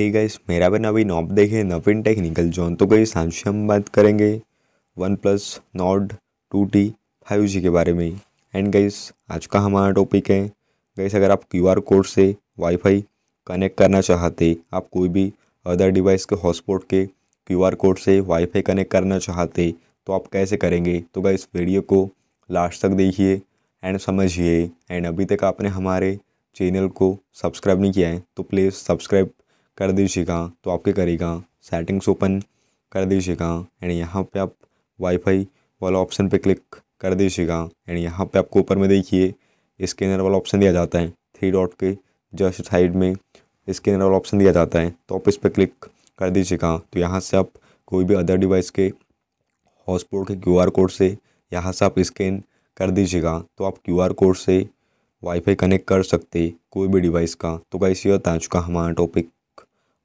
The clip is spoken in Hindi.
हे गाइस मेरा भी नवीन ऑप देखे नवीन टेक्निकल जोन तो गई सांशी हम बात करेंगे OnePlus Nord two T five G के बारे में एंड गाइस आज का हमारा टॉपिक है गाइस अगर आप क्यू आर कोड से वाईफाई कनेक्ट करना चाहते आप कोई भी अदर डिवाइस के हॉटस्पॉट के क्यू आर कोड से वाईफाई कनेक्ट करना चाहते तो आप कैसे करेंगे तो गई वीडियो को लास्ट तक देखिए एंड समझिए एंड अभी तक आपने हमारे चैनल को सब्सक्राइब नहीं किया है तो प्लीज़ सब्सक्राइब कर दीजिएगा तो आपके करेगा सेटिंग्स ओपन कर दीजिएगा एंड यहाँ पे आप वाईफाई वाला ऑप्शन पे क्लिक कर दीजिएगा एंड यहाँ पे आपको ऊपर में देखिए स्कैनर वाला ऑप्शन दिया जाता है थ्री डॉट के जस्ट साइड में स्कैनर वाला ऑप्शन दिया जाता है तो आप इस पर क्लिक कर दीजिएगा तो यहाँ से आप कोई भी अदर डिवाइस के हॉटस्पॉट के क्यू कोड से यहाँ से आप स्कैन कर दीजिएगा तो आप क्यू कोड से वाईफाई कनेक्ट कर सकते कोई भी डिवाइस का तो कैसे होता आ चुका हमारा टॉपिक